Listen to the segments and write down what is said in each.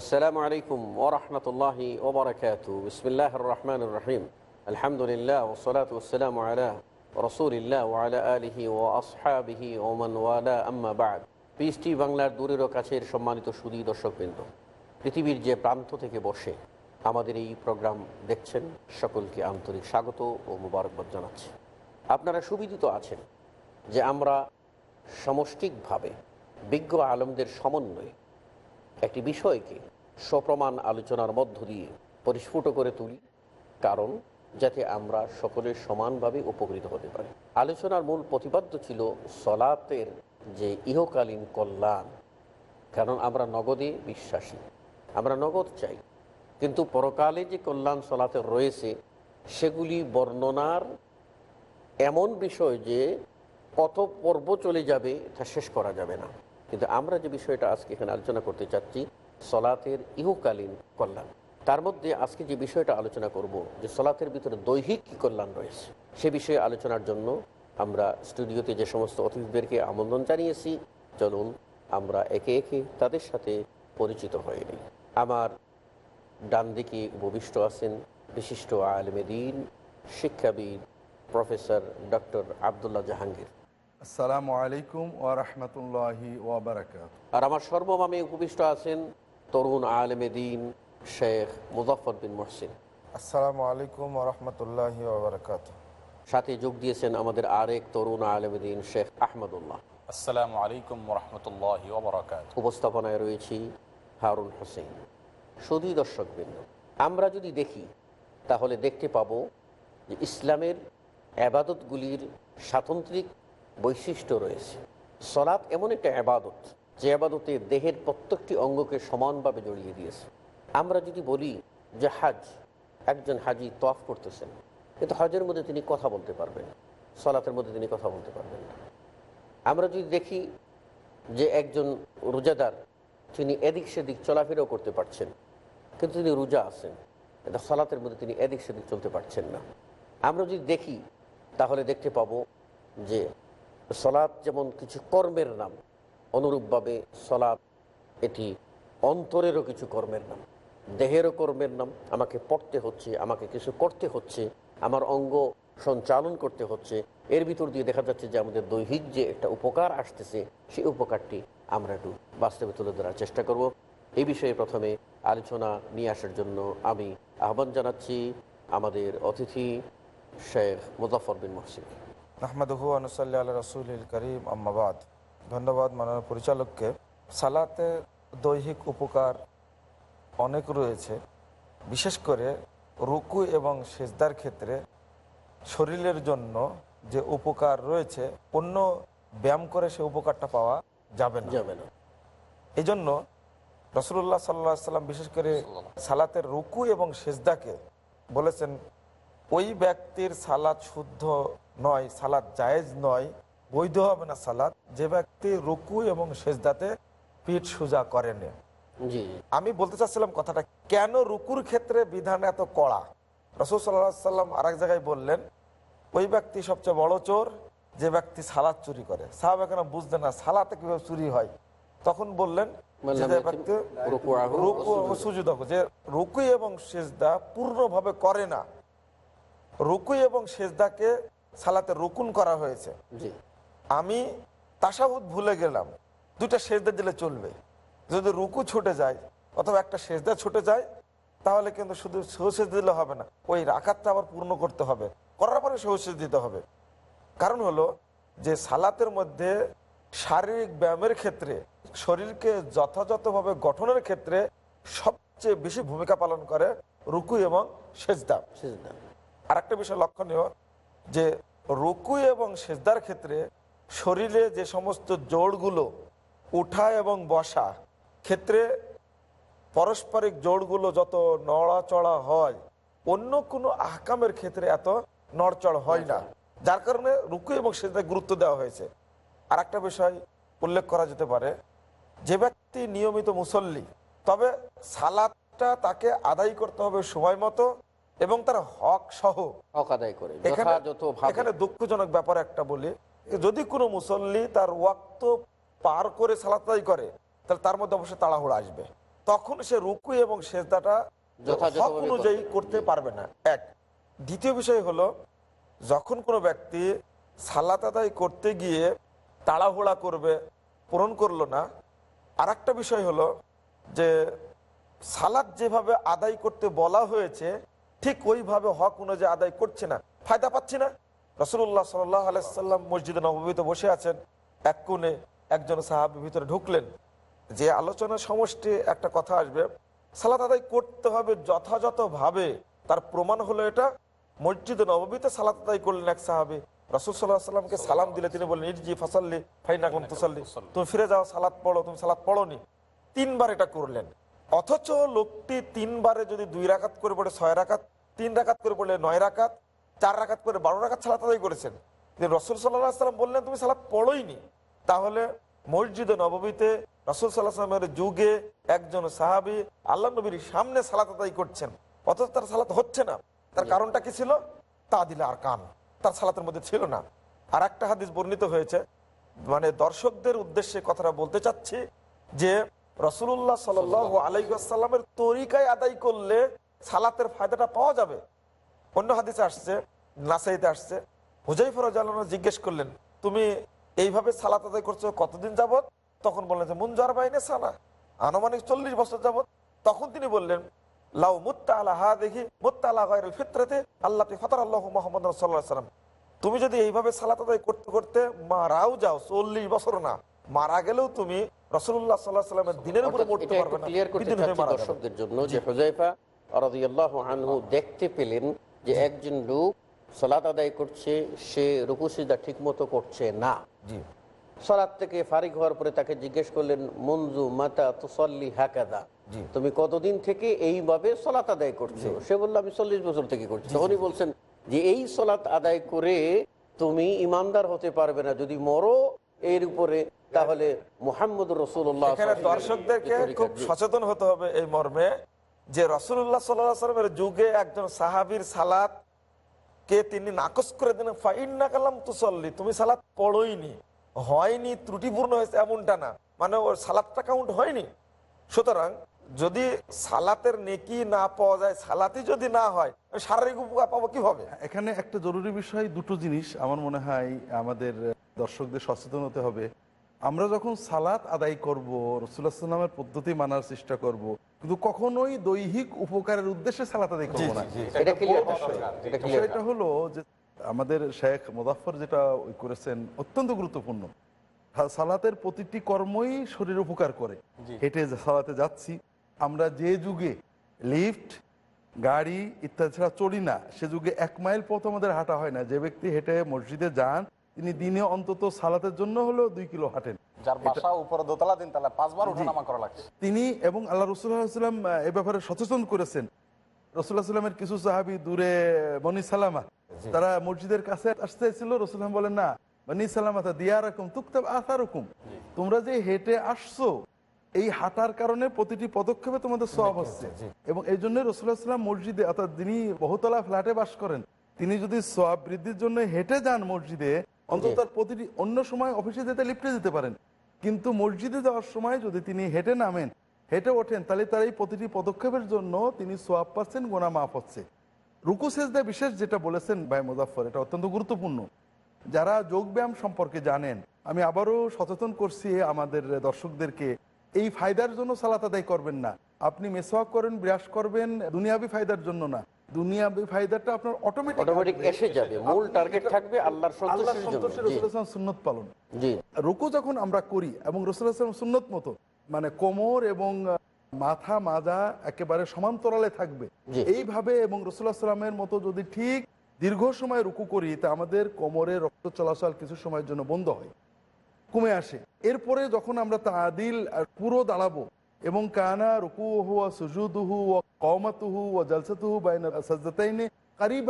আসসালামু আলাইকুম ওরহমতুল্লাহ ওবরাকাত বিসমিল্লাহ রহমান রহিম আলহামদুলিল্লাহ ওসলাত ওসালাম আলা রসুলিল্লাহ ওয়ালা আলিহি ও আসহাবিহি ওমান ওয়ালা আম্মা বাদ পিস টি বাংলার দূরেরও কাছের সম্মানিত সুদী দর্শকবৃন্দ পৃথিবীর যে প্রান্ত থেকে বসে আমাদের এই প্রোগ্রাম দেখছেন সকলকে আন্তরিক স্বাগত ও মুবারকবাদ জানাচ্ছি আপনারা সুবিদিত আছেন যে আমরা সমষ্টিকভাবে বিজ্ঞ আলমদের সমন্বয়ে একটি বিষয়কে সপ্রমাণ আলোচনার মধ্য দিয়ে পরিস্ফুট করে তুলি কারণ যাতে আমরা সকলে সমানভাবে উপকৃত হতে পারি আলোচনার মূল প্রতিপাদ্য ছিল সলাতের যে ইহকালীন কল্যাণ কারণ আমরা নগদে বিশ্বাসী আমরা নগদ চাই কিন্তু পরকালে যে কল্যাণ সলাতে রয়েছে সেগুলি বর্ণনার এমন বিষয় যে কত পর্ব চলে যাবে তা শেষ করা যাবে না কিন্তু আমরা যে বিষয়টা আজকে এখানে আলোচনা করতে চাচ্ছি সলাতের ইহকালীন কল্যাণ তার মধ্যে আজকে যে বিষয়টা আলোচনা করব যে সলাতের ভিতরে দৈহিক কী কল্যাণ রয়েছে সে বিষয়ে আলোচনার জন্য আমরা স্টুডিওতে যে সমস্ত অতিথিদেরকে আমন্ত্রণ জানিয়েছি চলুন আমরা একে একে তাদের সাথে পরিচিত হয়ে নিই আমার ডান দিকে উপবিষ্ট আছেন বিশিষ্ট আলমেদিন শিক্ষাবিদ প্রফেসর ডক্টর আবদুল্লাহ জাহাঙ্গীর আসসালামু আলাইকুম ওয়া রাহমাতুল্লাহি আর আমার সর্বমামে উপবিষ্ট আছেন তরুণ আলেমে দ্বীন শেখ মুজাফর বিন মুহসিন আসসালামু আলাইকুম ও রাহমাতুল্লাহি সাথে যোগ দিয়েছেন আমাদের আরেক তরুণ আলেমে দ্বীন শেখ আহমদুল্লাহ আসসালামু আলাইকুম ওয়া রাহমাতুল্লাহি ওয়া বারাকাতুহু উপস্থাপনায় রয়েছি হারুন হোসেন সুধী দর্শকবৃন্দ আমরা যদি দেখি তাহলে দেখতে পাব যে ইসলামের আবাদতগুলির স্বাতন্ত্রিক বৈশিষ্ট্য রয়েছে সলাৎ এমন একটা আবাদত যে আবাদতে দেহের প্রত্যেকটি অঙ্গকে সমানভাবে জড়িয়ে দিয়েছে আমরা যদি বলি যে হাজ একজন হাজি তফ করতেছেন কিন্তু হজের মধ্যে তিনি কথা বলতে পারবেন সলাতের মধ্যে তিনি কথা বলতে পারবেন না আমরা যদি দেখি যে একজন রোজাদার তিনি এদিক সেদিক চলাফেরাও করতে পারছেন কিন্তু তিনি রোজা আছেন এটা সলাতের মধ্যে তিনি এদিক সেদিক চলতে পারছেন না আমরা যদি দেখি তাহলে দেখতে পাবো যে সলাৎ যেমন কিছু কর্মের নাম অনুরূপভাবে সলাৎ এটি অন্তরেরও কিছু কর্মের নাম দেহেরও কর্মের নাম আমাকে পড়তে হচ্ছে আমাকে কিছু করতে হচ্ছে আমার অঙ্গ সঞ্চালন করতে হচ্ছে এর ভিতর দিয়ে দেখা যাচ্ছে যে আমাদের দৈহিক যে একটা উপকার আসতেছে সেই উপকারটি আমরা একটু বাস্তবে তুলে ধরার চেষ্টা করব এই বিষয়ে প্রথমে আলোচনা নিয়ে আসার জন্য আমি আহ্বান জানাচ্ছি আমাদের অতিথি শেখ মুজাফর বিন মহসিদ আহমদহু আনুসাল্লা আল রসুল করিম আম্মাবাদ ধন্যবাদ মানব পরিচালককে সালাতে দৈহিক উপকার অনেক রয়েছে বিশেষ করে রুকু এবং সেজদার ক্ষেত্রে শরীরের জন্য যে উপকার রয়েছে অন্য ব্যায়াম করে সে উপকারটা পাওয়া যাবে না যাবে না এই জন্য রসুল্লাহ সাল্লা সাল্লাম বিশেষ করে সালাতের রুকু এবং সেজদাকে বলেছেন ওই ব্যক্তির সালাত শুদ্ধ নয় সালাদ জায়েজ নয় বৈধ হবে না সালাদ যে ব্যক্তি রুকু এবং সেজদাতে পিঠ সোজা করেন আমি বলতে চাচ্ছিলাম কথাটা কেন রুকুর ক্ষেত্রে বিধান এত কড়া রসুল সাল্লা সাল্লাম আর এক জায়গায় বললেন ওই ব্যক্তি সবচেয়ে বড় চোর যে ব্যক্তি সালাদ চুরি করে সাহাব এখন বুঝতে না সালাতে কিভাবে চুরি হয় তখন বললেন যে রুকুই এবং সেজদা পূর্ণভাবে করে না রুকুই এবং সেজদাকে সালাতে রুকুন করা হয়েছে আমি তাসাহুদ ভুলে গেলাম দুইটা সেজদা দিলে চলবে যদি রুকু ছুটে যায় অথবা একটা সেজদা ছুটে যায় তাহলে কিন্তু শুধু সহসেজ দিলে হবে না ওই রাখাতটা আবার পূর্ণ করতে হবে করার পরে সহসেজ দিতে হবে কারণ হলো যে সালাতের মধ্যে শারীরিক ব্যায়ামের ক্ষেত্রে শরীরকে যথাযথভাবে গঠনের ক্ষেত্রে সবচেয়ে বেশি ভূমিকা পালন করে রুকু এবং সেজদা সেজদা আর একটা বিষয় লক্ষণীয় যে রুকু এবং সেজদার ক্ষেত্রে শরীরে যে সমস্ত জোড়গুলো উঠা এবং বসা ক্ষেত্রে পারস্পরিক জোড়গুলো যত নড়াচড়া হয় অন্য কোনো আহকামের ক্ষেত্রে এত নড়চড় হয় না যার কারণে রুকু এবং সেজদায় গুরুত্ব দেওয়া হয়েছে আর একটা বিষয় উল্লেখ করা যেতে পারে যে ব্যক্তি নিয়মিত মুসল্লি তবে সালাদটা তাকে আদায় করতে হবে সময় মতো এবং তার হক সহ হক আদায় করে এখানে দুঃখজনক ব্যাপার একটা বলি যদি কোনো মুসল্লি তার ওয়াক্ত পার করে সালাতাই করে তাহলে তার মধ্যে অবশ্যই তাড়াহুড়া আসবে তখন সে রুকু এবং সেজদাটা হক অনুযায়ী করতে পারবে না এক দ্বিতীয় বিষয় হলো যখন কোনো ব্যক্তি সালাত আদায় করতে গিয়ে তাড়াহুড়া করবে পূরণ করলো না আর একটা বিষয় হলো যে সালাদ যেভাবে আদায় করতে বলা হয়েছে ঠিক ওইভাবে হক অনুযায়ী আদায় করছে না ফায়দা পাচ্ছি না রসুল্লাহ সাল্লাহ আলাইসাল্লাম মসজিদে নবমীতে বসে আছেন এক কোণে একজন সাহাবের ভিতরে ঢুকলেন যে আলোচনা সমষ্টি একটা কথা আসবে সালাত আদায় করতে হবে যথাযথভাবে তার প্রমাণ হলো এটা মসজিদে নবমীতে সালাত আদায় করলেন এক সাহাবি রাসুল সাল্লাহ সাল্লামকে সালাম দিলে তিনি বললেন ইটজি ফাসাল্লি ফাইনাকুম তুসাল্লি তুমি ফিরে যাও সালাত পড়ো তুমি সালাত পড়োনি তিনবার এটা করলেন অথচ লোকটি তিনবারে যদি দুই রাকাত করে পড়ে ছয় রাকাত তিন রাকাত করে পড়লে নয় রাকাত চার রাকাত করে বারো রাকাত সালাত আদায় করেছেন কিন্তু রসুল সাল্লাহ সাল্লাম বললেন তুমি সালাত পড়োইনি তাহলে মসজিদে নবমীতে রসুল সাল্লাহ সাল্লামের যুগে একজন সাহাবি আল্লাহ নবীর সামনে সালাত আদায় করছেন অথচ তার সালাত হচ্ছে না তার কারণটা কি ছিল তা দিলে আর কান তার সালাতের মধ্যে ছিল না আর একটা হাদিস বর্ণিত হয়েছে মানে দর্শকদের উদ্দেশ্যে কথাটা বলতে চাচ্ছি যে রসুল্লাহ সাল আলাইসাল্লামের তরিকায় আদায় করলে সালাতের ফায়দাটা পাওয়া যাবে অন্য হাদিসে আসছে নাসাইতে আসছে হুজাইফর রাজানো জিজ্ঞেস করলেন তুমি এইভাবে সালাত আদায় করছো কতদিন যাবৎ তখন বললেন যে মুনজার বাইনে সালা আনুমানিক চল্লিশ বছর যাবৎ তখন তিনি বললেন লাউ মুত্তা আলা হা দেখি মুত্তা আলা গায়ের ফিতরাতে আল্লাহ ফতার আল্লাহ মোহাম্মদ সাল্লাহ সাল্লাম তুমি যদি এইভাবে সালাত আদায় করতে করতে মারাও যাও চল্লিশ বছর না মারা গেলেও তুমি রসুল্লাহ সাল্লাহ সাল্লামের দিনের উপরে মরতে পারবে না দর্শকদের জন্য যে হুজাইফা আনহু দেখতে পেলেন যে একজন লোক সলাত আদায় করছে সে রুকুসিদা মতো করছে না সলাদ থেকে ফারিক হওয়ার পরে তাকে জিজ্ঞেস করলেন মঞ্জু মাতা তুসল্লি হাকাদা তুমি কতদিন থেকে এইভাবে সলাত আদায় করছো সে বললো আমি চল্লিশ বছর থেকে করছি তখনই বলছেন যে এই সলাত আদায় করে তুমি ইমানদার হতে পারবে না যদি মরো এর উপরে তাহলে মোহাম্মদ রসুল্লাহ দর্শকদেরকে খুব সচেতন হতে হবে এই মর্মে যে রসুল্লাহ সাল্লামের যুগে একজন সাহাবির সালাত কে তিনি নাকচ করে দিলেন ফাইন্না কালাম তুসল্লি তুমি সালাত পড়ইনি হয়নি ত্রুটিপূর্ণ হয়েছে এমনটা না মানে ওর সালাদটা কাউন্ট হয়নি সুতরাং যদি সালাতের নেকি না পাওয়া যায় সালাতি যদি না হয় শারীরিক উপকার পাবো কিভাবে এখানে একটা জরুরি বিষয় দুটো জিনিস আমার মনে হয় আমাদের দর্শকদের সচেতন হতে হবে আমরা যখন সালাত আদায় করব রসুল্লাহ সাল্লামের পদ্ধতি মানার চেষ্টা করব। কিন্তু কখনোই দৈহিক উপকারের উদ্দেশ্যে সালাত আদায় করবো না এটা হলো যে আমাদের শেখ মুজাফর যেটা করেছেন অত্যন্ত গুরুত্বপূর্ণ সালাতের প্রতিটি কর্মই শরীর উপকার করে হেঁটে সালাতে যাচ্ছি আমরা যে যুগে লিফট গাড়ি ইত্যাদি ছাড়া চড়ি না সে যুগে এক মাইল পথ আমাদের হাঁটা হয় না যে ব্যক্তি হেঁটে মসজিদে যান তিনি দিনে অন্তত সালাতের জন্য হলেও দুই কিলো হাঁটেন দোতলা দিন পাঁচবার তিনি এবং আল্লাহ রসুল্লাহাম এ ব্যাপারে সচেতন করেছেন রসুল্লাহামের কিছু সাহাবি দূরে বনি সালামা তারা মসজিদের কাছে আসতে ছিল রসুল্লাম বলেন না বনি সালামাতা দিয়া রকম তুক্তাব আসা রকম তোমরা যে হেঁটে আসছো এই হাঁটার কারণে প্রতিটি পদক্ষেপে তোমাদের সব হচ্ছে এবং এই জন্য রসুল্লাহাম মসজিদে অর্থাৎ যিনি বহুতলা ফ্ল্যাটে বাস করেন তিনি যদি সব বৃদ্ধির জন্য হেঁটে যান মসজিদে অন্তত তার প্রতিটি অন্য সময় অফিসে যেতে লিফটে যেতে পারেন কিন্তু মসজিদে যাওয়ার সময় যদি তিনি হেঁটে নামেন হেঁটে ওঠেন তাহলে তার এই প্রতিটি পদক্ষেপের জন্য তিনি সোয়াব পাচ্ছেন গোনা মাফ হচ্ছে রুকু সেজদা বিশেষ যেটা বলেছেন ভাই মুজাফর এটা অত্যন্ত গুরুত্বপূর্ণ যারা যোগব্যায়াম সম্পর্কে জানেন আমি আবারও সচেতন করছি আমাদের দর্শকদেরকে এই ফায়দার জন্য সালাত আদায় করবেন না আপনি মেসওয়াক করেন বিরাস করবেন দুনিয়াবি ফায়দার জন্য না মানে মাথা মাজা একেবারে সমান্তরালে থাকবে এইভাবে এবং রসুলামের মতো যদি ঠিক দীর্ঘ সময় রুকু করি তা আমাদের কোমরে রক্ত চলাচল কিছু সময়ের জন্য বন্ধ হয় কমে আসে এরপরে যখন আমরা তাদিল পুরো দাঁড়াবো এবং কানা রুকু হুয়া সুজুদুহু ও কৌমাতুহু ও জলসাতুহু বাইনাতাইনে কারিব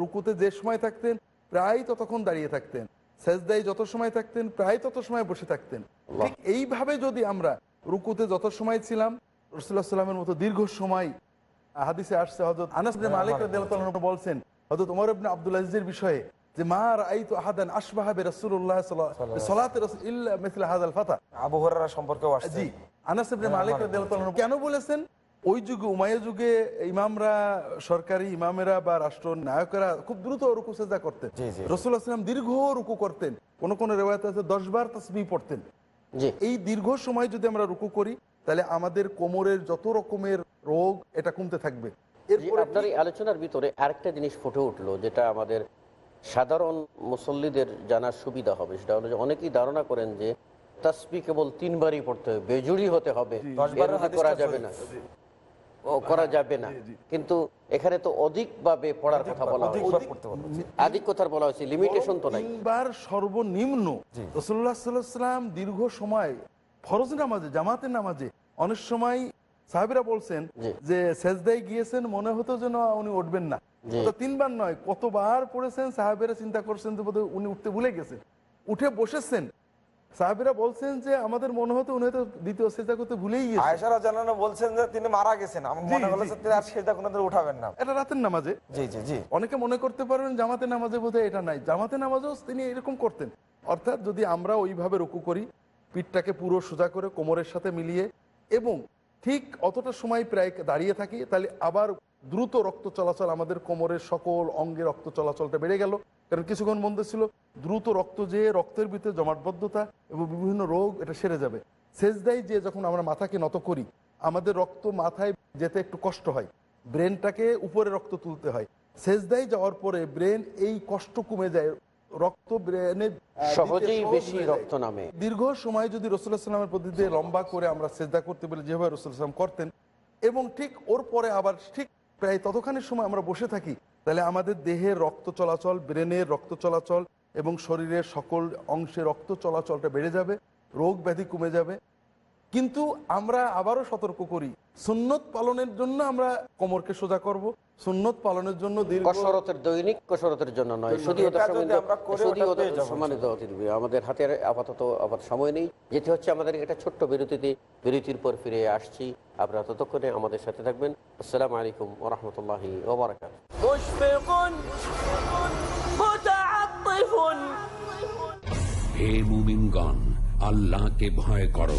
রুকুতে যে সময় থাকতেন প্রায় ততক্ষণ দাঁড়িয়ে থাকতেন সেজদাই যত সময় থাকতেন প্রায় তত সময় বসে থাকতেন ঠিক এইভাবে যদি আমরা রুকুতে যত সময় ছিলাম রসুল্লাহ সাল্লামের মতো দীর্ঘ সময় হাদিসে আসছে হজরত আনাস মালিক বলছেন হজরত উমর আবদুল আজিজের বিষয়ে হ্যাঁ, হ্যাঁ, হ্যাঁ। কেন বলেছেন ওই যুগে যুগে ইমামরা সরকারি ইমামেরা বা রাষ্ট্র খুব দ্রুত রুকু সেজা করতেন দীর্ঘ রুকু করতেন কোন কোন রেওয়ায় আছে দশ বার তসবি পড়তেন এই দীর্ঘ সময় যদি আমরা রুকু করি তাহলে আমাদের কোমরের যত রকমের রোগ এটা কমতে থাকবে আপনার এই আলোচনার ভিতরে আরেকটা জিনিস ফুটে উঠলো যেটা আমাদের সাধারণ মুসল্লিদের জানার সুবিধা হবে সেটা হলো যে অনেকেই ধারণা করেন যে তাসবি কেবল তিনবারই পড়তে হবে বেজুড়ি হতে হবে করা যাবে না করা হ্যাঁ, যাবে না কিন্তু এখানে তো অধিক ভাবে পড়ার কথা বলা আধিক কথা বলা হয়েছে লিমিটেশন তো নাই তিনবার সর্বনিম্ন রসুল্লাহাম দীর্ঘ সময় ফরজ নামাজে জামাতের নামাজে অনেক সময় সাহেবরা বলছেন যে সেজদায় গিয়েছেন মনে হতো যেন উনি উঠবেন না তিনবার নয় কতবার পড়েছেন সাহাবেরা চিন্তা করছেন যে বোধহয় উনি উঠতে ভুলে গেছেন উঠে বসেছেন বলছেন যে আমাদের মনে হতো উনি তো দ্বিতীয় করতে ভুলেই গেছেন বলছেন যে তিনি মারা গেছেন আর কোনোদিন উঠাবেন না এটা রাতের নামাজে জি জি জি অনেকে মনে করতে পারবেন জামাতে নামাজে বোধহয় এটা নাই জামাতে নামাজেও তিনি এরকম করতেন অর্থাৎ যদি আমরা ওইভাবে রুকু করি পিঠটাকে পুরো সোজা করে কোমরের সাথে মিলিয়ে এবং ঠিক অতটা সময় প্রায় দাঁড়িয়ে থাকি তাহলে আবার দ্রুত রক্ত চলাচল আমাদের কোমরের সকল অঙ্গে রক্ত চলাচলটা বেড়ে গেল কারণ কিছুক্ষণ বন্ধ ছিল দ্রুত রক্ত যে রক্তের ভিতরে জমাটবদ্ধতা এবং বিভিন্ন রোগ এটা সেরে যাবে দেয় যে যখন আমরা মাথাকে নত করি আমাদের রক্ত মাথায় যেতে একটু কষ্ট হয় ব্রেনটাকে উপরে রক্ত তুলতে হয় দেয় যাওয়ার পরে ব্রেন এই কষ্ট কমে যায় রক্ত ব্রেনের সহজেই বেশি রক্ত নামে দীর্ঘ সময় যদি রসুলামের প্রতি লম্বা করে আমরা সেজদা করতে পারি যেভাবে রসুল করতেন এবং ঠিক ওর পরে আবার ঠিক প্রায় ততক্ষণের সময় আমরা বসে থাকি তাহলে আমাদের দেহের রক্ত চলাচল ব্রেনের রক্ত চলাচল এবং শরীরের সকল অংশে রক্ত চলাচলটা বেড়ে যাবে রোগ ব্যাধি কমে যাবে কিন্তু আমরা আবারও সতর্ক করি সুন্নত পালনের জন্য আমরা কোমরকে সোজা করব সুন্নত পালনের জন্য কসরতের দৈনিক কসরতের জন্য নয় সম্মানিত আমাদের হাতে আপাতত আপাত সময় নেই যেটি হচ্ছে আমাদের একটা ছোট্ট বিরতিতে বিরতির পর ফিরে আসছি আপনারা ততক্ষণে আমাদের সাথে থাকবেন আসসালামু আলাইকুম ওরহমতুল্লাহ ওবরাকাত হে মুমিনগণ আল্লাহকে ভয় করো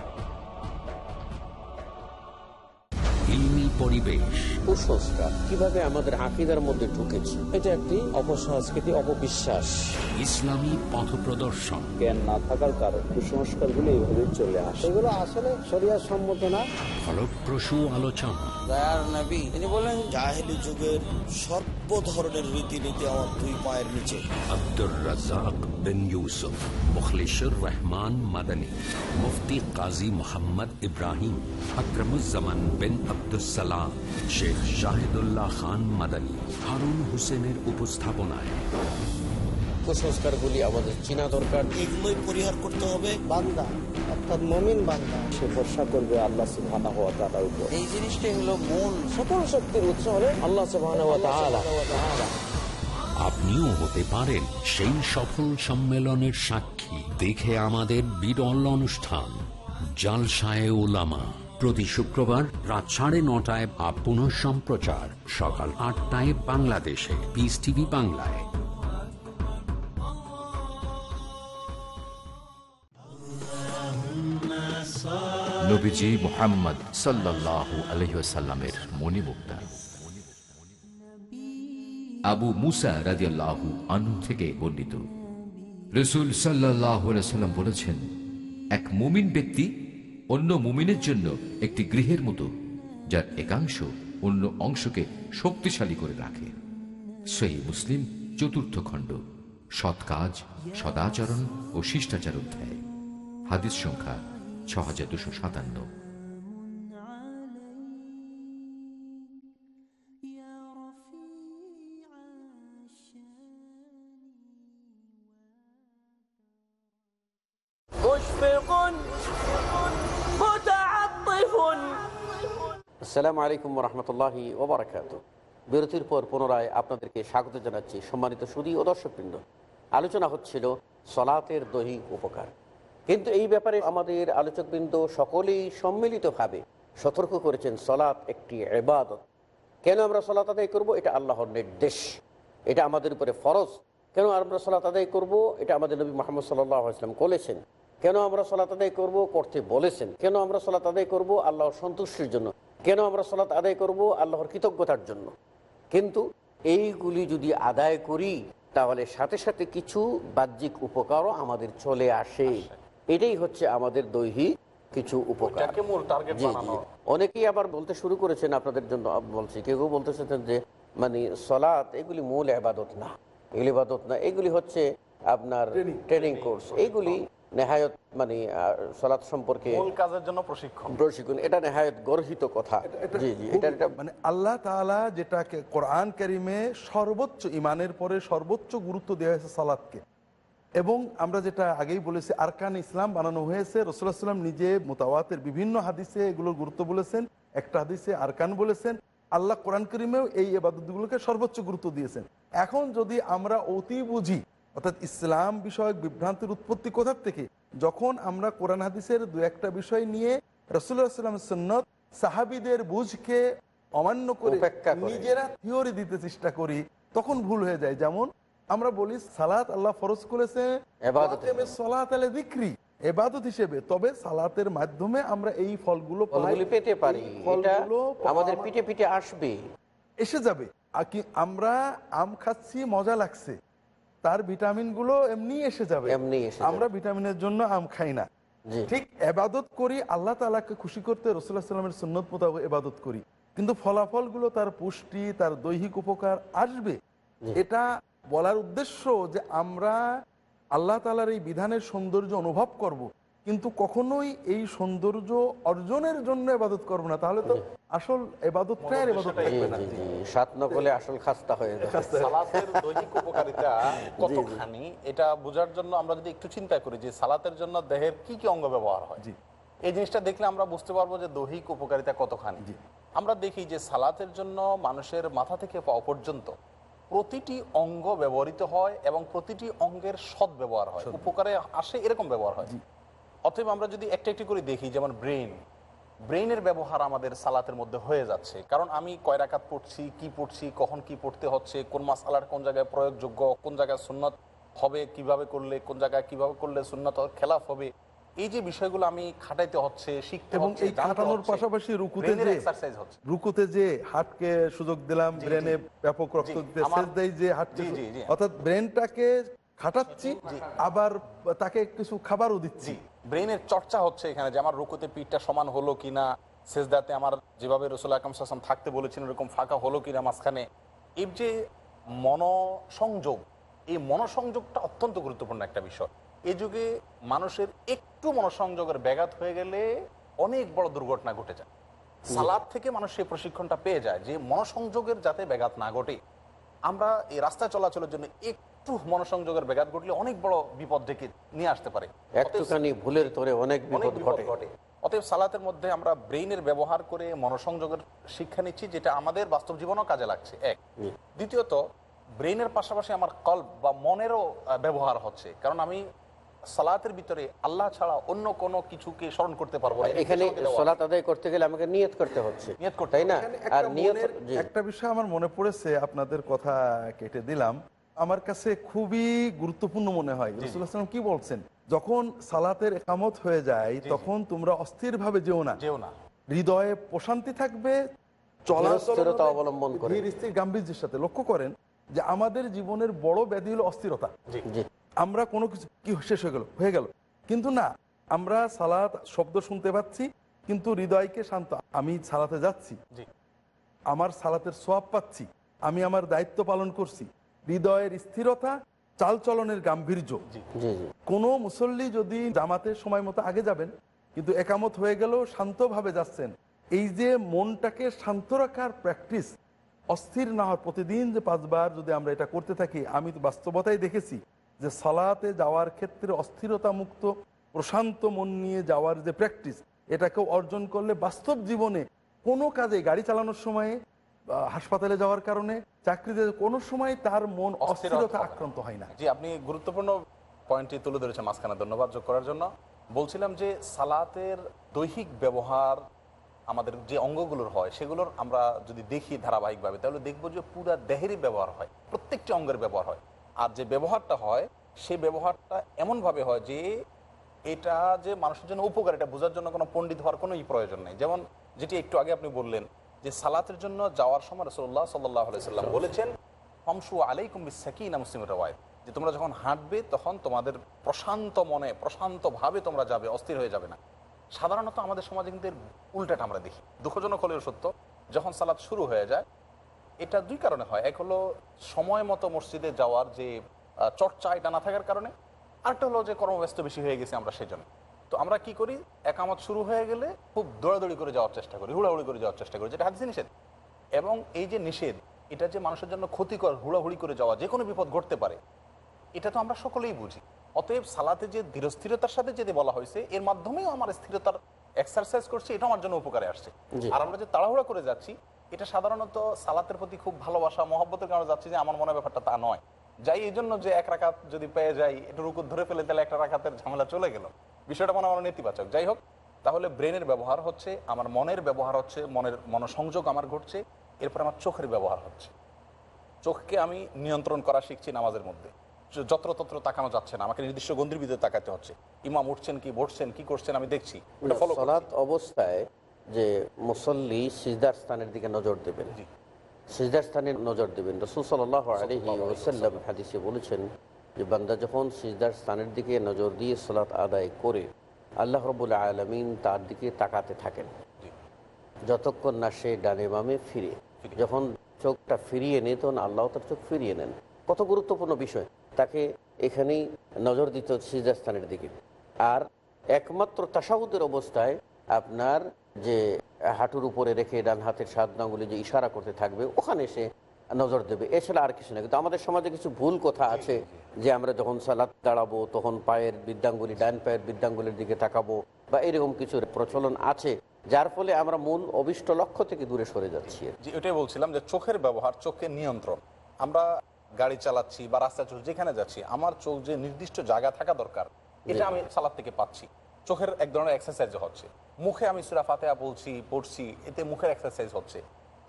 পরিবেশ কুসংস্কার কিভাবে আমাদের আকিদার মধ্যে ঢুকেছে এটা একটি অপসংস্কৃতি অপবিশ্বাস ইসলামী পথ প্রদর্শন জ্ঞান না থাকার কারণ কুসংস্কার গুলো এইভাবে চলে আসে এগুলো আসলে শরিয়া সম্মত না ফলপ্রসূ আলোচনা তিনি বলেন জাহেলি যুগের সব ধরনের রীতিনীতি আমার দুই পায়ের নিচে আব্দুর রাজাক বিন ইউসুফ মুখলিশুর রহমান মাদানী মুফতি কাজী মোহাম্মদ ইব্রাহিম আকরমুজামান বিন আব্দুসালাম শেখ শাহিদুল্লাহ খান মাদানী হারুন হুসেনের উপস্থাপনায় কুসংস্কারগুলি আমাদের চেনা দরকার এগুলোই পরিহার করতে হবে বান্দা অর্থাৎ আপনিও হতে পারেন সেই সফল সম্মেলনের সাক্ষী দেখে আমাদের বিরল অনুষ্ঠান জালসায় ওলামা প্রতি শুক্রবার রাত সাড়ে নটায় বা সম্প্রচার সকাল আটটায় বাংলাদেশে পিস টিভি বাংলায় নবীজি মোহাম্মদ সাল্লাহ আলহিসাল্লামের মণিমুক্তা আবু মুসা রাজিয়াল্লাহু আনু থেকে বর্ণিত রসুল সাল্লাহ সাল্লাম বলেছেন এক মুমিন ব্যক্তি অন্য মুমিনের জন্য একটি গৃহের মতো যার একাংশ অন্য অংশকে শক্তিশালী করে রাখে সেই মুসলিম চতুর্থ খণ্ড সৎ কাজ সদাচরণ ও শিষ্টাচার অধ্যায় হাদিস সংখ্যা ছ বিরতির পর পুনরায় আপনাদেরকে স্বাগত জানাচ্ছি সম্মানিত সুদী ও দর্শকবৃন্দ আলোচনা হচ্ছিল সলাতের দৈহিক উপকার কিন্তু এই ব্যাপারে আমাদের আলোচকবৃন্দ সকলেই সম্মিলিতভাবে সতর্ক করেছেন সলাৎ একটি এবাদত কেন আমরা সলাত আদায় করব এটা আল্লাহর নির্দেশ এটা আমাদের উপরে ফরজ কেন আমরা সলাত আদায় করব এটা আমাদের নবী মোহাম্মদ সাল্লাম করেছেন বলেছেন কেন আমরা সলাত আদায় করব করতে বলেছেন কেন আমরা সলাত আদায় করব আল্লাহর সন্তুষ্টির জন্য কেন আমরা সলাত আদায় করব আল্লাহর কৃতজ্ঞতার জন্য কিন্তু এইগুলি যদি আদায় করি তাহলে সাথে সাথে কিছু বাহ্যিক উপকারও আমাদের চলে আসে এটাই হচ্ছে আমাদের দৈহিক কিছু উপকার অনেকেই আবার বলতে শুরু করেছেন আপনাদের জন্য বলছি কেউ বলতেছেন যে মানে সলাৎ এগুলি মূল আবাদত না এগুলি আবাদত না এগুলি হচ্ছে আপনার ট্রেনিং কোর্স এগুলি নেহায়ত মানে সলাৎ সম্পর্কে কাজের জন্য প্রশিক্ষণ প্রশিক্ষণ এটা নেহায়ত গর্হিত কথা জি জি এটা মানে আল্লাহ তাআলা যেটাকে কোরআন কারিমে সর্বোচ্চ ইমানের পরে সর্বোচ্চ গুরুত্ব দেওয়া হয়েছে সলাৎকে এবং আমরা যেটা আগেই বলেছি আরকান ইসলাম বানানো হয়েছে রসুল্লাহাম নিজে মোতাবাতের বিভিন্ন হাদিসে এগুলোর গুরুত্ব বলেছেন একটা হাদিসে আরকান বলেছেন আল্লাহ কোরআন করিমেও এই এবাদতগুলোকে সর্বোচ্চ গুরুত্ব দিয়েছেন এখন যদি আমরা অতি বুঝি অর্থাৎ ইসলাম বিষয়ক বিভ্রান্তির উৎপত্তি কোথার থেকে যখন আমরা কোরআন হাদিসের দু একটা বিষয় নিয়ে রসুল্লাহ সাল্লাম সন্ন্যত সাহাবিদের বুঝকে অমান্য করে নিজেরা থিওরি দিতে চেষ্টা করি তখন ভুল হয়ে যায় যেমন আমরা বলি সালাত আল্লাহ ফরজ করেছে এবাদত হিসেবে তবে সালাতের মাধ্যমে আমরা এই ফলগুলো পেতে পারি আমাদের মানে পিঠে পিঠে আসবে এসে যাবে আমরা আম খাচ্ছি মজা লাগছে তার ভিটামিন গুলো এমনি এসে যাবে আমরা ভিটামিনের জন্য আম খাই না ঠিক এবাদত করি আল্লাহ তালাকে খুশি করতে রসুল্লাহ সাল্লামের সুন্নত মোতাবেক এবাদত করি কিন্তু ফলাফলগুলো তার পুষ্টি তার দৈহিক উপকার আসবে এটা বলার উদ্দেশ্য যে আমরা আল্লাহ তালার এই বিধানের সৌন্দর্য অনুভব করব। কিন্তু কখনোই এই সৌন্দর্য অর্জনের জন্য এবাদত করবো না তাহলে তো আসল এবাদত এবাদত সাত নকলে আসল খাস্তা হয়ে সালাতের দৈহিক উপকারিতা কতখানি এটা বোঝার জন্য আমরা যদি একটু চিন্তা করি যে সালাতের জন্য দেহের কি কি অঙ্গ ব্যবহার হয় এই জিনিসটা দেখলে আমরা বুঝতে পারবো যে দৈহিক উপকারিতা কতখানি আমরা দেখি যে সালাতের জন্য মানুষের মাথা থেকে পাওয়া পর্যন্ত প্রতিটি অঙ্গ ব্যবহৃত হয় এবং প্রতিটি অঙ্গের সৎ ব্যবহার হয় উপকারে আসে এরকম ব্যবহার হয় অথবা আমরা যদি একটা একটি করে দেখি যেমন ব্রেন ব্রেনের ব্যবহার আমাদের সালাতের মধ্যে হয়ে যাচ্ছে কারণ আমি কয় পড়ছি কি পড়ছি কখন কি পড়তে হচ্ছে কোন মাসালার কোন জায়গায় প্রয়োগযোগ্য কোন জায়গায় সুন্নত হবে কিভাবে করলে কোন জায়গায় কিভাবে করলে সুন্নত খেলাফ হবে এই যে বিষয়গুলো আমি খাটাইতে হচ্ছে শিখতে এবং এই খাটানোর পাশাপাশি রুকুতে যে এক্সারসাইজ হচ্ছে রুকুতে যে হার্টকে সুযোগ দিলাম ব্রেনে ব্যাপক রক্ত দিতে দেই যে হার্টকে অর্থাৎ ব্রেনটাকে খাটাচ্ছি আবার তাকে কিছু খাবারও দিচ্ছি ব্রেনের চর্চা হচ্ছে এখানে যে আমার রুকুতে পিঠটা সমান হলো কিনা সেজদাতে আমার যেভাবে রসুল আকরম সাসাম থাকতে বলেছেন এরকম ফাঁকা হলো কিনা মাঝখানে এর যে মনসংযোগ এই মনসংযোগটা অত্যন্ত গুরুত্বপূর্ণ একটা বিষয় এ যুগে মানুষের একটু মনোসংযোগের ব্যাঘাত হয়ে গেলে অনেক বড় দুর্ঘটনা ঘটে যায় সালাদ থেকে মানুষ সেই প্রশিক্ষণটা পেয়ে যায় যে মনোসংযোগের যাতে ব্যাঘাত না ঘটে আমরা এই রাস্তা চলাচলের জন্য একটু মনোসংযোগের ব্যাঘাত ঘটলে অনেক বড় বিপদ থেকে নিয়ে আসতে পারে ভুলের তোরে অনেক বিপদ ঘটে অতএব সালাতের মধ্যে আমরা ব্রেইনের ব্যবহার করে মনোসংযোগের শিক্ষা নিচ্ছি যেটা আমাদের বাস্তব জীবনেও কাজে লাগছে এক দ্বিতীয়ত ব্রেইনের পাশাপাশি আমার কল্প বা মনেরও ব্যবহার হচ্ছে কারণ আমি সালাতের ভিতরে আল্লাহ ছাড়া অন্য কোন কিছুকে স্মরণ করতে পারবো এখানে সালাত আদায় করতে গেলে আমাকে নিয়ত করতে হচ্ছে নিয়ত করতে তাই না আর নিয়তের একটা বিষয় আমার মনে পড়েছে আপনাদের কথা কেটে দিলাম আমার কাছে খুবই গুরুত্বপূর্ণ মনে হয় রসুল্লাহাম কি বলছেন যখন সালাতের একামত হয়ে যায় তখন তোমরা অস্থির ভাবে যেও না যেও না হৃদয়ে প্রশান্তি থাকবে চলাচলতা অবলম্বন করে স্থির গাম্ভীর্যের সাথে লক্ষ্য করেন যে আমাদের জীবনের বড় ব্যাধি হলো অস্থিরতা আমরা কোনো কিছু কি শেষ হয়ে গেল হয়ে গেল কিন্তু না আমরা সালাত শব্দ শুনতে পাচ্ছি কিন্তু হৃদয়কে শান্ত আমি সালাতে যাচ্ছি আমার সালাতের সোয়াব পাচ্ছি আমি আমার দায়িত্ব পালন করছি হৃদয়ের স্থিরতা চালচলনের গাম্ভীর্য কোনো মুসল্লি যদি জামাতের সময় মতো আগে যাবেন কিন্তু একামত হয়ে গেল শান্তভাবে যাচ্ছেন এই যে মনটাকে শান্ত রাখার প্র্যাকটিস অস্থির না হওয়ার প্রতিদিন যে পাঁচবার যদি আমরা এটা করতে থাকি আমি তো বাস্তবতাই দেখেছি যে সালাতে যাওয়ার ক্ষেত্রে অস্থিরতা মুক্ত প্রশান্ত মন নিয়ে যাওয়ার যে প্র্যাকটিস এটাকেও অর্জন করলে বাস্তব জীবনে কোনো কাজে গাড়ি চালানোর সময়ে হাসপাতালে যাওয়ার কারণে চাকরিতে কোনো সময় তার মন অস্থিরতা আক্রান্ত হয় না জি আপনি গুরুত্বপূর্ণ পয়েন্টটি তুলে ধরেছেন মাঝখানে ধন্যবাদ যোগ করার জন্য বলছিলাম যে সালাতের দৈহিক ব্যবহার আমাদের যে অঙ্গগুলোর হয় সেগুলোর আমরা যদি দেখি ধারাবাহিকভাবে তাহলে দেখব যে পুরা দেহেরই ব্যবহার হয় প্রত্যেকটি অঙ্গের ব্যবহার হয় আর যে ব্যবহারটা হয় সেই ব্যবহারটা এমনভাবে হয় যে এটা যে মানুষের জন্য উপকার এটা বোঝার জন্য কোনো পণ্ডিত হওয়ার কোনোই প্রয়োজন নেই যেমন যেটি একটু আগে আপনি বললেন যে সালাতের জন্য যাওয়ার সময় রসল্লাহ সাল্লাহ আলাইসাল্লাম বলেছেন হমসু আলাইকুম না মুসলিম রাওয়ায় যে তোমরা যখন হাঁটবে তখন তোমাদের প্রশান্ত মনে প্রশান্তভাবে তোমরা যাবে অস্থির হয়ে যাবে না সাধারণত আমাদের সমাজে কিন্তু উল্টাটা আমরা দেখি দুঃখজনক হলেও সত্য যখন সালাদ শুরু হয়ে যায় এটা দুই কারণে হয় এক হলো সময় মতো মসজিদে যাওয়ার যে চর্চা এটা না থাকার কারণে আরেকটা হলো যে কর্মব্যস্ত বেশি হয়ে গেছে আমরা সেজন্য তো আমরা কি করি একামত শুরু হয়ে গেলে খুব দৌড়াদৌড়ি করে যাওয়ার চেষ্টা করি হুড়াহুড়ি করে যাওয়ার চেষ্টা করি যেটা হাদিসে নিষেধ এবং এই যে নিষেধ এটা যে মানুষের জন্য ক্ষতিকর হুড়াহুড়ি করে যাওয়া যে কোনো বিপদ ঘটতে পারে এটা তো আমরা সকলেই বুঝি অতএব সালাতে যে ধীরস্থিরতার সাথে যেতে বলা হয়েছে এর মাধ্যমেও আমার স্থিরতার এক্সারসাইজ করছি এটা আমার জন্য উপকারে আসছে আর আমরা যে তাড়াহুড়া করে যাচ্ছি এটা সাধারণত সালাতের প্রতি খুব ভালোবাসা মহব্বতের কারণে যাচ্ছে যে আমার মনে ব্যাপারটা তা নয় যাই এই জন্য যে এক রাখাত যদি পেয়ে যাই একটু রুকুর ধরে ফেলে তাহলে একটা রাখাতের ঝামেলা চলে গেল বিষয়টা মনে আমার নেতিবাচক যাই হোক তাহলে ব্রেনের ব্যবহার হচ্ছে আমার মনের ব্যবহার হচ্ছে মনের মনসংযোগ আমার ঘটছে এরপর আমার চোখের ব্যবহার হচ্ছে চোখকে আমি নিয়ন্ত্রণ করা শিখছি নামাজের মধ্যে যত্রতত্র তাকানো যাচ্ছে না আমাকে নির্দিষ্ট গন্ধির ভিতরে তাকাতে হচ্ছে ইমাম উঠছেন কি বসছেন কি করছেন আমি দেখছি অবস্থায় যে মুসল্লি সিজদার স্থানের দিকে নজর দেবেন সিজদার স্থানে নজর দেবেন রসুল সাল্লাহ হাদিসে বলেছেন যে বান্দা যখন সিজদার স্থানের দিকে নজর দিয়ে সলাৎ আদায় করে আল্লাহ রবুল আলমিন তার দিকে তাকাতে থাকেন যতক্ষণ না সে ডানে বামে ফিরে যখন চোখটা ফিরিয়ে নেয় তখন আল্লাহ তার চোখ ফিরিয়ে নেন কত গুরুত্বপূর্ণ বিষয় তাকে এখানেই নজর দিত সিজাস্থানের দিকে আর একমাত্র তাসাউদের অবস্থায় আপনার যে হাঁটুর উপরে রেখে ডান হাতের সাত যে ইশারা করতে থাকবে ওখানে এসে নজর দেবে এছাড়া আর কিছু না কিন্তু আমাদের সমাজে কিছু ভুল কথা আছে যে আমরা যখন সালাদ দাঁড়াবো তখন পায়ের বিদ্যাঙ্গুলি ডান পায়ের বিদ্যাঙ্গুলির দিকে তাকাবো বা এরকম কিছু প্রচলন আছে যার ফলে আমরা মূল অবিষ্ট লক্ষ্য থেকে দূরে সরে যাচ্ছি এটাই বলছিলাম যে চোখের ব্যবহার চোখের নিয়ন্ত্রণ আমরা গাড়ি চালাচ্ছি বা রাস্তা চলছি যেখানে যাচ্ছি আমার চোখ যে নির্দিষ্ট জায়গা থাকা দরকার এটা আমি সালাদ থেকে পাচ্ছি চোখের এক ধরনের এক্সারসাইজ হচ্ছে মুখে আমি সুরা ফাতেয়া বলছি পড়ছি এতে মুখের এক্সারসাইজ হচ্ছে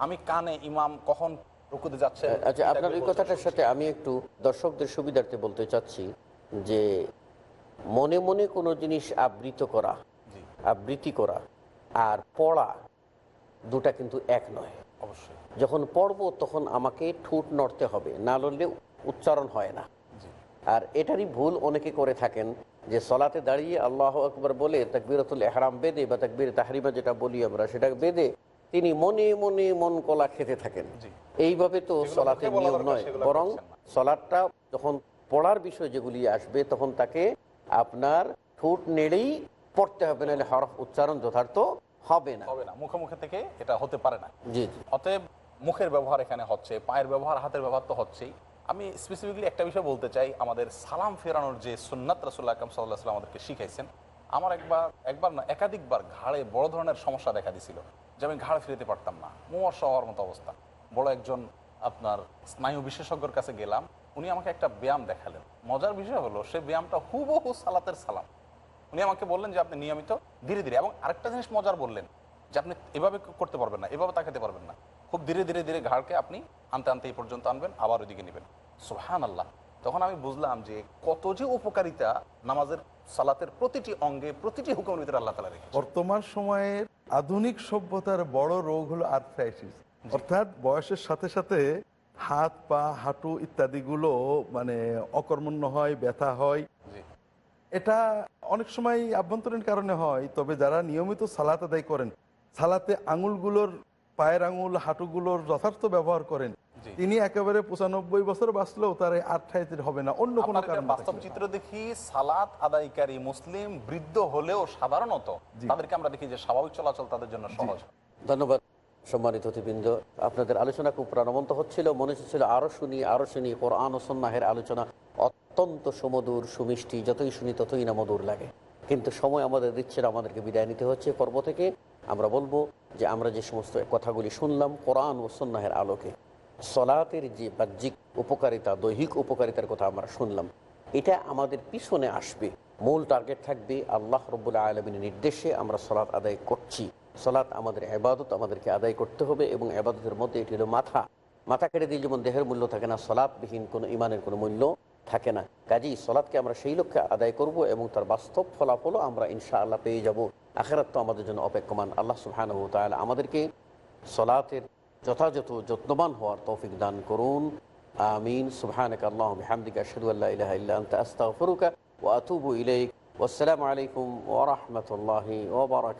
আমি কানে ইমাম কখন রুকুতে যাচ্ছে হ্যাঁ, আচ্ছা আপনার এই কথাটার সাথে আমি একটু দর্শকদের সুবিধার্থে বলতে চাচ্ছি যে মনে মনে কোনো জিনিস আবৃত করা আবৃত্তি করা আর পড়া দুটা কিন্তু এক নয় অবশ্যই যখন পড়ব তখন আমাকে ঠোঁট নড়তে হবে না লড়লে উচ্চারণ হয় না আর এটারই ভুল অনেকে করে থাকেন যে সলাতে দাঁড়িয়ে আল্লাহ আকবর বলে তাকবিরতুল এহারাম বেদে বা তাকবির তাহরিমা যেটা বলি আমরা সেটা বেদে তিনি মনে মনে মন কলা খেতে থাকেন এইভাবে তো সলাতে নিয়ম নয় বরং সলাদটা যখন পড়ার বিষয় যেগুলি আসবে তখন তাকে আপনার ঠোঁট নেড়েই পড়তে হবে নাহলে হরফ উচ্চারণ যথার্থ হবে না হবে না মুখোমুখি থেকে এটা হতে পারে না জি অতএব মুখের ব্যবহার এখানে হচ্ছে পায়ের ব্যবহার হাতের ব্যবহার তো হচ্ছেই আমি স্পেসিফিকলি একটা বিষয় বলতে চাই আমাদের সালাম ফেরানোর যে সুন্নাত রাসুল্লাহ আকরম সাল্লাহ সাল্লাম আমাদেরকে শিখাইছেন আমার একবার একবার না একাধিকবার ঘাড়ে বড় ধরনের সমস্যা দেখা দিছিল যে আমি ঘাড় ফিরতে পারতাম না মোয়ার হওয়ার মতো অবস্থা বড় একজন আপনার স্নায়ু বিশেষজ্ঞর কাছে গেলাম উনি আমাকে একটা ব্যায়াম দেখালেন মজার বিষয় হলো সে ব্যায়ামটা হুবহু সালাতের সালাম উনি আমাকে বললেন যে আপনি নিয়মিত ধীরে ধীরে এবং আরেকটা জিনিস মজার বললেন যে আপনি এভাবে করতে পারবেন না এভাবে তাকাতে পারবেন না খুব ধীরে ধীরে ধীরে ঘাড়কে আপনি আনতে আনতে এই পর্যন্ত আনবেন আবার ওইদিকে নেবেন সোহান আল্লাহ তখন আমি বুঝলাম যে কত যে উপকারিতা নামাজের সালাতের প্রতিটি অঙ্গে প্রতিটি হুকুমের ভিতরে আল্লাহ তালা রেখে বর্তমান সময়ের আধুনিক সভ্যতার বড় রোগ হলো আর্থ্রাইসিস অর্থাৎ বয়সের সাথে সাথে হাত পা হাঁটু ইত্যাদিগুলো মানে অকর্মণ্য হয় ব্যথা হয় এটা অনেক সময় আভ্যন্তরীণ কারণে হয় তবে যারা নিয়মিত সালাত আদায় করেন সালাতে আঙুলগুলোর পায়ের আঙুল হাঁটুগুলোর যথার্থ ব্যবহার করেন তিনি একেবারে পঁচানব্বই বছর বাঁচলেও তার আর্থায় হবে না অন্য কোনো কারণ বাস্তব চিত্র দেখি সালাত আদায়কারী মুসলিম বৃদ্ধ হলেও সাধারণত তাদেরকে আমরা দেখি যে স্বাভাবিক চলাচল তাদের জন্য সহজ ধন্যবাদ সম্মানিত অতিবৃন্দ আপনাদের আলোচনা খুব প্রাণবন্ত হচ্ছিল মনে হচ্ছিল আরো শুনি আরো শুনি কোরআন ও সন্ন্যাহের আলোচনা অত্যন্ত সুমধুর সুমিষ্টি যতই শুনি ততই না মধুর লাগে কিন্তু সময় আমাদের দিচ্ছে না আমাদেরকে বিদায় নিতে হচ্ছে পর্ব থেকে আমরা বলবো যে আমরা যে সমস্ত কথাগুলি শুনলাম কোরআন ও সন্ন্যাহের আলোকে সলাতের যে বাহ্যিক উপকারিতা দৈহিক উপকারিতার কথা আমরা শুনলাম এটা আমাদের পিছনে আসবে মূল টার্গেট থাকবে আল্লাহ রব্বুল্লা আলমিনের নির্দেশে আমরা সলাৎ আদায় করছি সলাৎ আমাদের আবাদত আমাদেরকে আদায় করতে হবে এবং আবাদতের মধ্যে এটি হলো মাথা মাথা কেটে দিয়ে যেমন দেহের মূল্য থাকে না সলাৎবিহীন কোনো ইমানের কোনো মূল্য থাকে না কাজেই সলাদকে আমরা সেই লক্ষ্যে আদায় করব এবং তার বাস্তব ফলাফলও আমরা ইনশাআল্লাহ পেয়ে যাব আখেরাত তো আমাদের জন্য অপেক্ষমান আল্লাহ সুহানহ তাহলে আমাদেরকে সলাতের যথাযথ যত্নবান হওয়ার তৌফিক দান করুন আমিন সুবহানাক আল্লাহু বিহামদিকা আশহাদু আল্লা ইলাহা ইল্লা আনতা আস্তাগফিরুকা ওয়া আতুবু ইলাইক ওয়া আসসালামু আলাইকুম ওয়া রাহমাতুল্লাহি ওয়া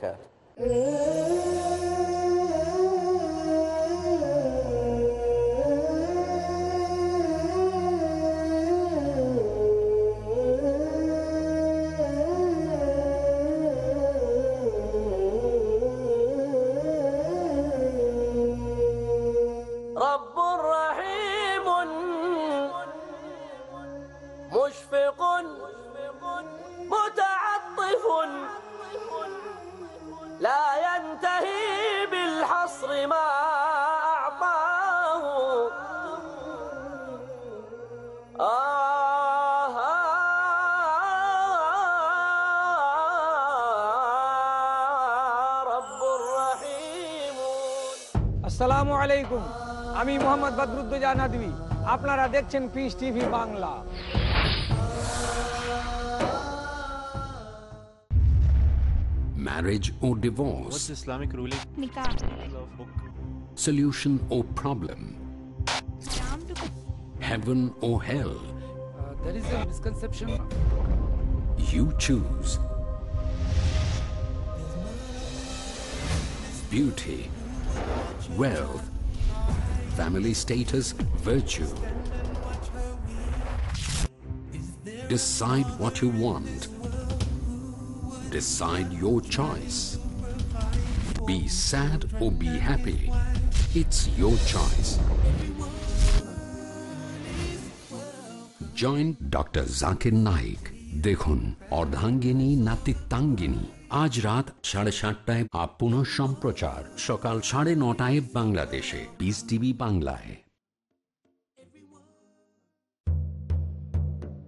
আসসালামু আলাইকুম আমি মোহাম্মদ বদরুদ্দোজা নদী আপনারা দেখছেন Peace TV Bangla marriage or divorce what's islamic ruling nikah solution or problem heaven or hell uh, there is a misconception you choose beauty wealth, family status, virtue. Decide what you want. Decide your choice. Be sad or be happy. It's your choice. Zaki Naik. Zakir Naik দেখুন অর্ধাঙ্গিনী নাতিত্বাঙ্গিনী আজ রাত সাড়ে সাতটায় up পুনঃ সম্প্রচার সকাল সাড়ে নটায় বাংলাদেশে বিস টিভি বাংলায়